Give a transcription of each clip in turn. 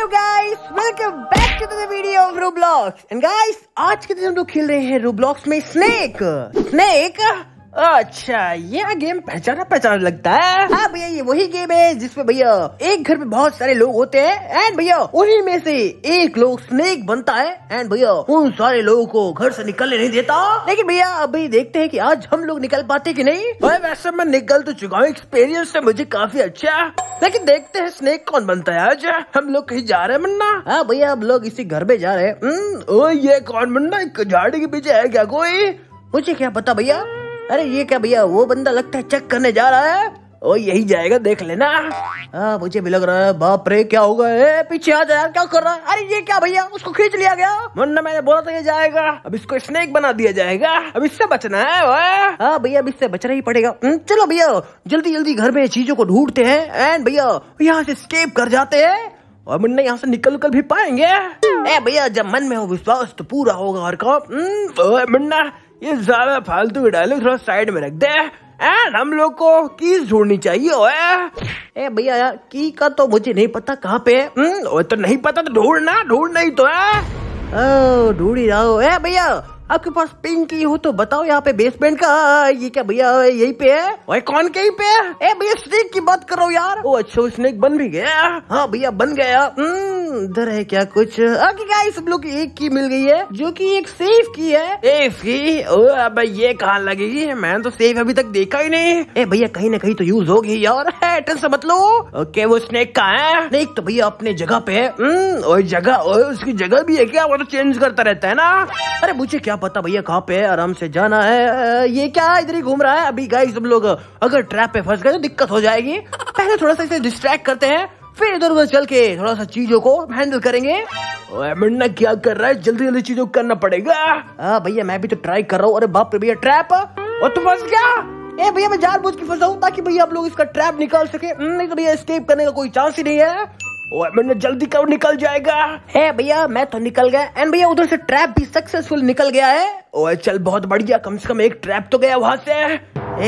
Hello guys welcome back to the video of Roblox and guys आज के दिन हम लोग खेल रहे हैं रूब्लॉक्स में स्नेक स्नेक अच्छा ये गेम पहचाना पहचाना लगता है हाँ भैया ये वही गेम है जिसमें भैया एक घर में बहुत सारे लोग होते हैं एंड भैया उन्हीं में से एक लोग स्नेक बनता है एंड भैया उन सारे लोगों को घर से निकलने नहीं देता लेकिन भैया अभी देखते हैं कि आज हम लोग निकल पाते कि नहीं भाई वैसे मैं निकल तो चुका हूँ एक्सपीरियंस ऐसी मुझे काफी अच्छा लेकिन देखते हैं स्नेक कौन बनता है आज हम लोग कहीं जा रहे हैं मुन्ना हाँ भैया हम लोग इसी घर में जा रहे हैं हम्म, ये कौन मुन्ना झाड़ी के पीछे है क्या कोई मुझे क्या पता भैया अरे ये क्या भैया वो बंदा लगता है चेक करने जा रहा है ओ यही जाएगा देख लेना आ, हाँ, मुझे भी लग रहा है बाप रे क्या होगा ए, पीछे आ जाए क्या कर रहा है अरे ये क्या भैया उसको खींच लिया गया मुन्ना मैंने बोला था ये जाएगा अब इसको स्नेक बना दिया जाएगा अब इससे बचना है हाँ भैया अब इससे बचना ही पड़ेगा हम्म, चलो भैया जल्दी जल्दी घर में चीजों को ढूंढते हैं एंड भैया यहाँ से स्केप कर जाते हैं और मुन्ना यहाँ से निकल कर भी पाएंगे भैया जब मन में हो विश्वास तो पूरा होगा हर काम हम्म, मुन्ना ये ज्यादा फालतू डायलॉग थोड़ा साइड में रख दे एंड हम लोग को की ढूंढनी चाहिए ओए ए भैया यार की का तो मुझे नहीं पता कहाँ पे है हम्म, तो नहीं पता तो ढूंढना ढूंढ नहीं तो है ढूंढ ही रहा हो भैया आपके पास पिंक की हो तो बताओ यहाँ पे बेसमेंट का ये क्या भैया यही पे है वही कौन के ही पे है ए भैया स्नेक की बात करो यार ओ अच्छा स्नेक बन भी गया हाँ भैया बन गया हम्म, अंदर है क्या कुछ ओके गाइस सब लोग एक की मिल गई है जो कि एक सेफ की है सेफ की ओ अब ये कहाँ लगेगी मैंने तो सेफ अभी तक देखा ही नहीं ए भैया कहीं ना कहीं तो यूज होगी यार है मतलब मत लो ओके वो स्नेक कहा है नहीं तो भैया अपने जगह पे है हम्म, जगह उसकी जगह भी है क्या वो तो चेंज करता रहता है ना अरे मुझे क्या पता भैया कहाँ पे आराम से जाना है ये क्या इधर ही घूम रहा है अभी गाइस सब लोग अगर ट्रैप पे फंस गए तो दिक्कत हो जाएगी पहले थोड़ा सा इसे डिस्ट्रैक्ट करते हैं फिर इधर उधर चल के थोड़ा सा चीजों को हैंडल करेंगे मुन्ना क्या कर रहा है जल्दी जल्दी चीजों करना पड़ेगा भैया मैं भी तो ट्राई कर रहा हूँ अरे बाप रे भैया ट्रैप और तू फंस गया ए भैया मैं जानबूझ के फंसा हूँ ताकि भैया आप लोग इसका ट्रैप निकाल सके हम्म, नहीं तो भैया स्केप करने का कोई चांस ही नहीं है मैंने जल्दी कब निकल जाएगा है भैया मैं तो निकल गया एंड भैया उधर से ट्रैप भी सक्सेसफुल निकल गया है ओए चल बहुत बढ़िया कम से कम एक ट्रैप तो गया वहां से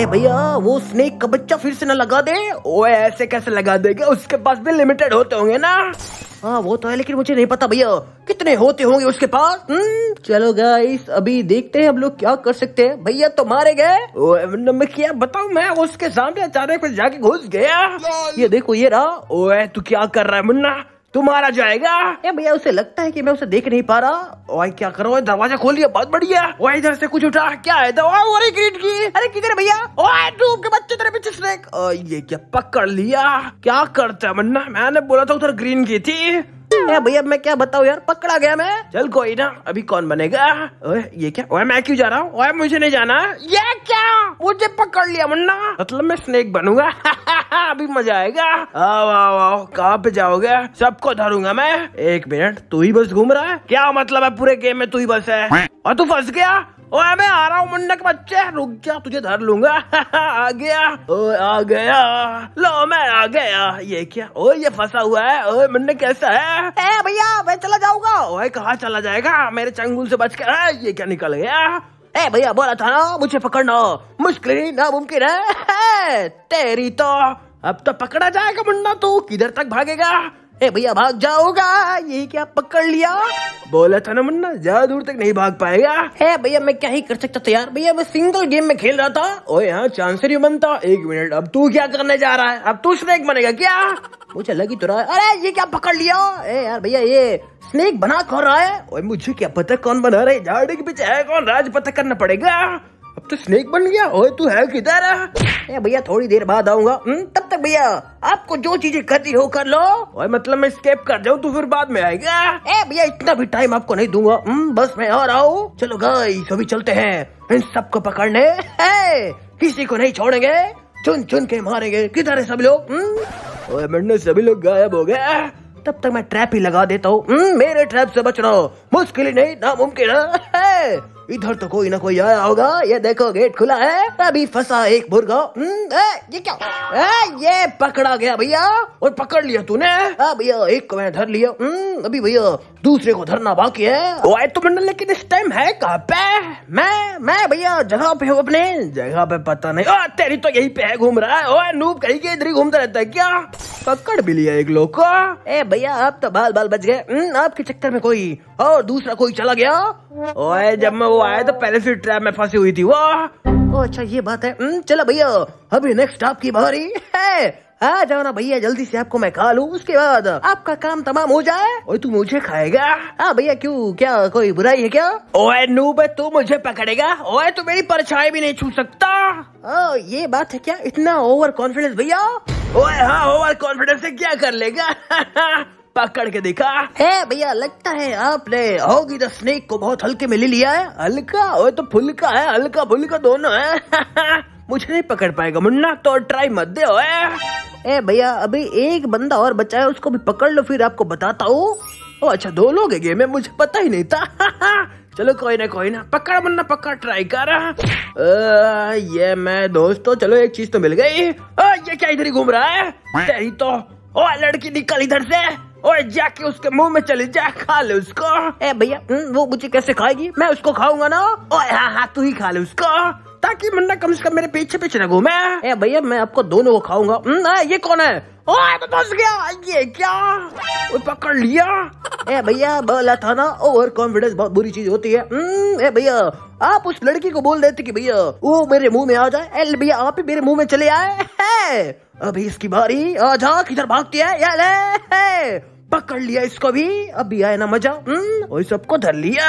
ए भैया वो स्नेक का बच्चा फिर से ना लगा दे ओए ऐसे कैसे लगा देगा उसके पास भी लिमिटेड होते होंगे ना हाँ वो तो है लेकिन मुझे नहीं पता भैया कितने होते होंगे उसके पास हुँ? हम्म, चलो गाइस अभी देखते हैं हम लोग क्या कर सकते हैं भैया तो मारे गए मैं क्या बताऊ मैं उसके सामने अचानक जाके घुस गया ये देखो ये रहा ओए तू क्या कर रहा है मुन्ना तू मारा जाएगा ये भैया उसे लगता है कि मैं उसे देख नहीं पा रहा वही क्या करो दरवाजा खोल लिया बहुत बढ़िया वही इधर से कुछ उठा क्या है दवा हो रही ग्रीन की अरे किधर भैया डूब के बच्चे तेरे पीछे स्नेक ये क्या पकड़ लिया क्या करता है मन्ना मैंने बोला था उधर ग्रीन की थी भैया मैं क्या बताऊँ यार पकड़ा गया मैं चल कोई ना अभी कौन बनेगा ओए ये क्या ओए मैं क्यों जा रहा हूँ मुझे नहीं जाना ये क्या मुझे पकड़ लिया मुन्ना मतलब मैं स्नेक बनूंगा अभी मजा आएगा आओ आओ आओ कहाँ पे जाओगे सबको धरूंगा मैं एक मिनट तू ही बस घूम रहा है क्या मतलब है पूरे गेम में तू ही बस है और तू फंस गया ओए मैं आ रहा हूँ के बच्चे रुक जा तुझे धर लूंगा आ गया ओए आ गया लो मैं आ गया ये क्या ओए ये फंसा हुआ है ओए मुंडक कैसा है ए भैया मैं चला जाऊंगा ओए कहाँ चला जाएगा मेरे चंगुल से बच कर ये क्या निकल गया ए भैया बोला था ना मुझे पकड़ना मुश्किल ही नामुमकिन है तेरी तो अब तो पकड़ा जाएगा मुन्ना तू किधर तक भागेगा ए भैया भाग जाओगा यही क्या पकड़ लिया बोला था ना मुन्ना ज्यादा दूर तक नहीं भाग पाएगा ए भैया मैं क्या ही कर सकता था यार भैया मैं सिंगल गेम में खेल रहा था ओ यहाँ चांसर ही बनता एक मिनट अब तू क्या करने जा रहा है अब तू स्नेक बनेगा क्या मुझे लगी तो रहा है अरे ये क्या पकड़ लिया ए यार भैया ये स्नेक बना कौन रहा है ओए मुझे क्या पता कौन बना रहा है झाड़ी के पीछे है कौन राज पता करना पड़ेगा अब तो स्नेक बन गया ओए तू है किधर है भैया थोड़ी देर बाद आऊंगा हम्म, तब तक भैया आपको जो चीजें करती हो कर लो ओए मतलब मैं स्केप कर जाऊँ तो फिर बाद में आएगा ए भैया इतना भी टाइम आपको नहीं दूंगा हम्म, बस मैं और आऊ चलो गई सभी चलते हैं इन सबको पकड़ने किसी को नहीं छोड़ेंगे चुन चुन के मारेंगे किधर है सब लोग हम्म। ओए सभी लोग गायब हो गए तब तक मैं ट्रैप ही लगा देता हूँ हम्म, मेरे ट्रैप से रहा मुश्किल नहीं नामुमकिन है इधर तो कोई ना कोई आया होगा ये देखो गेट खुला है अभी फंसा एक मुर्गा हम्म, ये क्या ए, ये पकड़ा गया भैया और पकड़ लिया तूने भैया एक को मैंने धर लिया हम्म, अभी भैया दूसरे को धरना बाकी है ओए तो मंडल लेकिन इस टाइम है कहाँ पे मैं मैं भैया जगह पे हूँ अपने जगह पे पता नहीं ओ, तेरी तो यही पे घूम रहा है ओए नूब कहीं के इधर ही घूमता रहता है क्या पकड़ भी लिया एक लोग को ए भैया आप तो बाल बाल बच गए हम्म, आपके चक्कर में कोई और दूसरा कोई चला गया ओए जब मैं वो વાય તો પહેલે ફિલ્ટ ટ્રેપ મે ફસી હુઈ થી વાહ ઓચ્છા યે બાત હે ચલા ભઈયા અબે નેક્સ્ટ ઑપ કી 바રી હે હા જાવ ના ભઈયા જલ્દી સે આપકો મેં ખા લુ ઉસકે બાદ આપકા કામ તમમ હો જાય ઓય તુ મુજે ખાએગા હા ભઈયા ક્યુ ક્યા કોઈ બુરાઈ હે ક્યા ઓય નૂબ તુ મુજે પકડેગા ઓય તુ મેરી પરછાઈ ભી નહીં છૂક સકતા ઓય યે બાત હે ક્યા ઇતના ઓવર કોન્ફિડન્સ ભઈયા ઓય હા ઓવર કોન્ફિડન્સ સે ક્યા કર લેગા पकड़ के देखा है भैया लगता है आपने होगी द तो स्नेक को बहुत हल्के में ले लिया है हल्का वो तो फुल्का है हल्का फुल्का दोनों है मुझे नहीं पकड़ पाएगा मुन्ना तो ट्राई मत दे ए भैया अभी एक बंदा और बचा है उसको भी पकड़ लो फिर आपको बताता हूँ ओ अच्छा दो लोग गेम में मुझे पता ही नहीं था चलो कोई ना कोई ना पकड़ मुन्ना पक्का ट्राई कर आ, ये मैं दोस्तों चलो एक चीज तो मिल गई ये क्या इधर ही घूम रहा है तेरी तो ओ लड़की निकल इधर से ओए जाके उसके मुंह में चले जा खा ले उसको ए भैया हम्म, वो मुझे कैसे खाएगी मैं उसको खाऊंगा ना ओए हाँ हाँ तू ही खा ले उसको ताकि मुन्ना कम से कम मेरे पीछे पीछे ना घूमे ए भैया मैं आपको दोनों को खाऊंगा हम्म, ये कौन है ओए तो फंस गया ये क्या ओ, पकड़ लिया ए भैया बोला था ना ओवर कॉन्फिडेंस बहुत बुरी चीज होती है हम्म, ए भैया आप उस लड़की को बोल देते कि भैया वो मेरे मुंह में आ जाए ए भैया आप ही मेरे मुंह में चले आए अभी इसकी बारी जा किधर भागती है पकड़ लिया इसको भी अभी आया ना मजा और हम्म, सबको धर लिया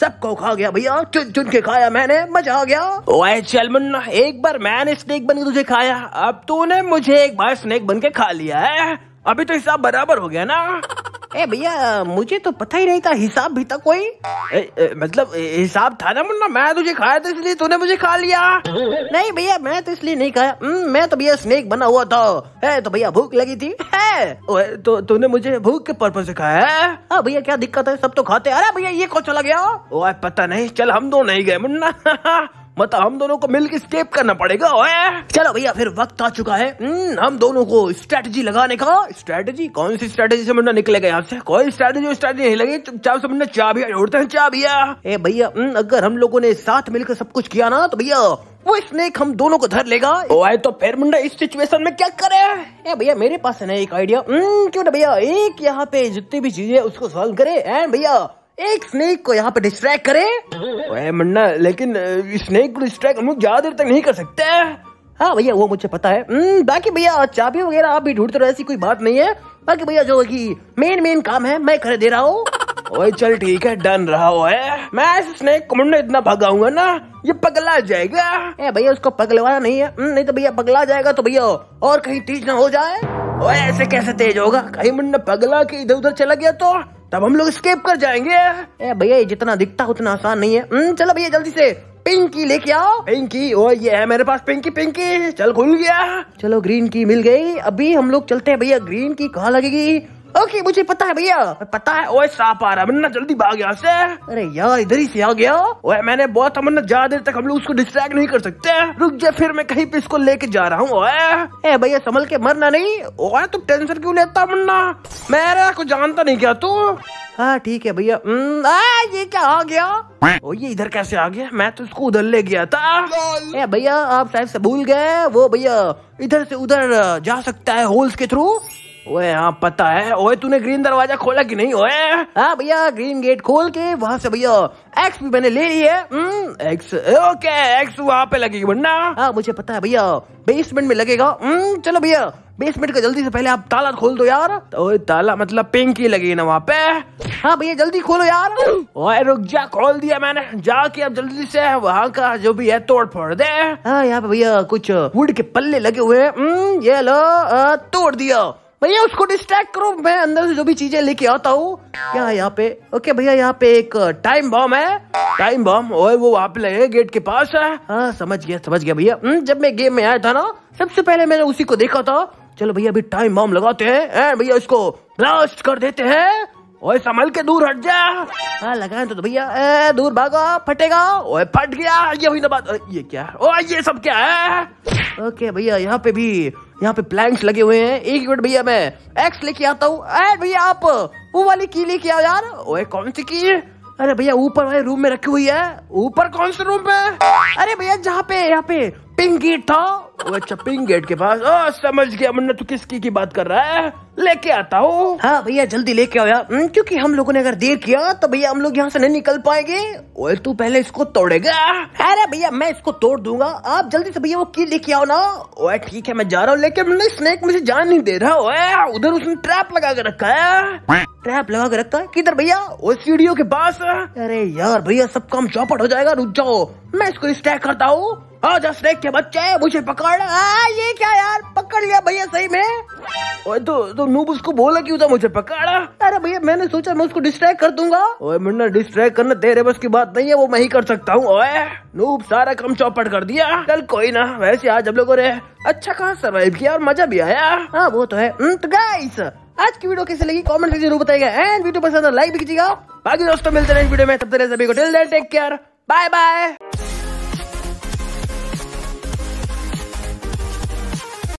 सबको खा गया भैया चुन चुन के खाया मैंने मजा आ गया ओए चल मुन्ना एक बार मैंने स्नेक बन के तुझे खाया अब तूने मुझे एक बार स्नेक बन के खा लिया है अभी तो हिसाब बराबर हो गया ना ए भैया मुझे तो पता ही नहीं था हिसाब भी था कोई ए, ए, मतलब हिसाब था ना मुन्ना मैं तुझे खाया था तो इसलिए तूने मुझे खा लिया नहीं भैया मैं तो इसलिए नहीं खाया हम्म, मैं तो भैया स्नेक बना हुआ था ए, तो भैया भूख लगी थी है तो तूने मुझे भूख के पर्पज से खाया है हाँ भैया क्या दिक्कत है सब तो खाते अरे भैया ये कौन चला गया ओ पता नहीं चल हम दो नहीं गए मुन्ना मतलब हम दोनों को मिलकर स्केप करना पड़ेगा ओए चलो भैया फिर वक्त आ चुका है हम्म, हम दोनों को स्ट्रेटजी लगाने का स्ट्रेटजी कौन सी स्ट्रेटजी से मुंडा निकलेगा यहाँ से कोई स्ट्रेटजी स्ट्रेटजी नहीं लगी चुपचाप से चा भी जोड़ते हैं चा ए भैया हम्म, अगर हम लोगों ने साथ मिलकर सब कुछ किया ना तो भैया वो स्नेक हम दोनों को धर लेगा ओए तो फिर मुंडा इस सिचुएशन में क्या करे ए भैया मेरे पास है ना एक आइडिया हम्म, क्यों ना भैया एक यहाँ पे जितनी भी चीजें उसको सॉल्व करे एंड भैया एक स्नेक को यहाँ पे डिस्ट्रैक्ट करे ओए मुन्ना लेकिन स्नेक को डिस्ट्रैक्ट हम लोग ज्यादा देर तक नहीं कर सकते हाँ भैया वो मुझे पता है हम्म, बाकी भैया चाबी वगैरह आप भी ढूंढते रहो ऐसी कोई बात नहीं है बाकी भैया जो की मेन मेन काम है मैं कर दे रहा हूँ ओए चल ठीक है डन रहा है मैं इस स्नेक को मुन्ना इतना भगाऊंगा ना ये पगला जाएगा ए भैया उसको पगलवाना नहीं है हम्म, नहीं तो भैया पगला जाएगा तो भैया और कहीं तेज ना हो जाए ओए ऐसे कैसे तेज होगा कहीं मुन्ना पगला के इधर उधर चला गया तो तब हम लोग स्केप कर जाएंगे भैया जितना दिखता उतना आसान नहीं है हम्म, चलो भैया जल्दी से पिंकी लेके आओ पिंकी ओ ये है मेरे पास पिंकी पिंकी चल खुल गया चलो ग्रीन की मिल गई अभी हम लोग चलते हैं भैया ग्रीन की कहाँ लगेगी ओके मुझे पता है भैया पता है ओए सांप आ रहा है मन्ना जल्दी भाग यहाँ से अरे यार इधर ही से आ गया ओए मैंने बहुत मन्ना ज्यादा देर तक हम लोग उसको डिस्ट्रैक्ट नहीं कर सकते रुक जा फिर मैं कहीं पे इसको लेके जा रहा हूँ भैया संभल के मरना नहीं ओए तू टेंशन क्यों लेता मुन्ना मैं को जानता नहीं क्या तू हाँ ठीक है भैया हम्म, ये क्या आ गया ओ ये इधर कैसे आ गया मैं तो इसको उधर ले गया था भैया आप साहब से भूल गए वो भैया इधर से उधर जा सकता है होल्स के थ्रू ओए हाँ पता है ओए तूने ग्रीन दरवाजा खोला कि नहीं ओए हाँ भैया ग्रीन गेट खोल के वहां से भैया एक्स भी मैंने ले ली है एक्स ओके एक्स वहां पे लगेगी वरना हाँ मुझे पता है भैया बेसमेंट में लगेगा हम्म, चलो भैया बेसमेंट का जल्दी से पहले आप ताला खोल दो यार तो ताला मतलब पिंक ही लगेगी ना वहाँ पे हाँ भैया जल्दी खोलो यार ओए रुक जा खोल दिया मैंने जाके अब जल्दी से वहाँ का जो भी है तोड़ फोड़ दे हाँ यहाँ पे भैया कुछ वुड के पल्ले लगे हुए हम्म, ये लो तोड़ दिया भैया उसको डिस्ट्रैक्ट करो मैं अंदर से जो भी चीजें लेके आता हूँ क्या यहाँ पे ओके भैया यहाँ पे एक टाइम uh, बॉम्ब है टाइम बॉम्ब ओए वो वहाँ पे लगे गेट के पास है आ, हाँ, समझ गया समझ गया भैया हम्म, जब मैं गेम में आया था ना सबसे पहले मैंने उसी को देखा था चलो भैया अभी टाइम बॉम्ब लगाते है भैया उसको ब्लास्ट कर देते हैं ओए संभल के दूर हट जा हाँ लगाए तो, तो, भैया दूर भागा फटेगा ओए फट गया ये हुई ना बात ये क्या ओए ये सब क्या है ओके भैया यहाँ पे भी यहाँ पे प्लैंक्स लगे हुए हैं एक मिनट भैया मैं एक्स लेके आता हूँ भैया आप वो वाली की लेके आओ यार ओए कौन सी की अरे भैया ऊपर वाले रूम में रखी हुई है ऊपर कौन से रूम पे अरे भैया जहाँ पे यहाँ पे चपिंग गेट था वो अच्छा गेट के पास आ, समझ गया मुन्ना तू किसकी की बात कर रहा है लेके आता हो हाँ भैया जल्दी लेके आओ यार हम्म, क्योंकि हम लोगों ने अगर देर किया तो भैया हम लोग यहाँ से नहीं निकल पाएंगे ओए तू पहले इसको तोड़ेगा अरे भैया मैं इसको तोड़ दूंगा आप जल्दी से भैया वो की लेके आओ ना ओए ठीक है मैं जा रहा हूँ लेकिन स्नेक मुझे जान नहीं दे रहा ओए उधर उसने ट्रैप लगा के रखा है ट्रैप लगा के रखा है किधर भैया वो सीढ़ियों के पास अरे यार भैया सब काम चौपट हो जाएगा रुक जाओ मैं इसको स्टैक करता हूँ हाँ जा स्नेक के बच्चे मुझे पकड़ आ, हाँ, ये क्या यार पकड़ लिया भैया सही में ओए तो तो नूब उसको बोला क्यों था मुझे पकड़ा अरे भैया मैंने सोचा मैं उसको डिस्ट्रैक्ट कर दूंगा ओए मुन्ना डिस्ट्रैक्ट करना तेरे बस की बात नहीं है वो मैं ही कर सकता हूँ ओए नूब सारा काम चौपट कर दिया चल कोई ना वैसे आज हम लोगों ने अच्छा खास सर्वाइव किया और मजा भी आया हाँ वो तो है हम्म, तो गाइस आज की वीडियो कैसे लगी कमेंट में जरूर बताएगा एंड वीडियो पसंद लाइक तो भी कीजिएगा बाकी दोस्तों मिलते हैं वीडियो में तब तक सभी को till then take care bye bye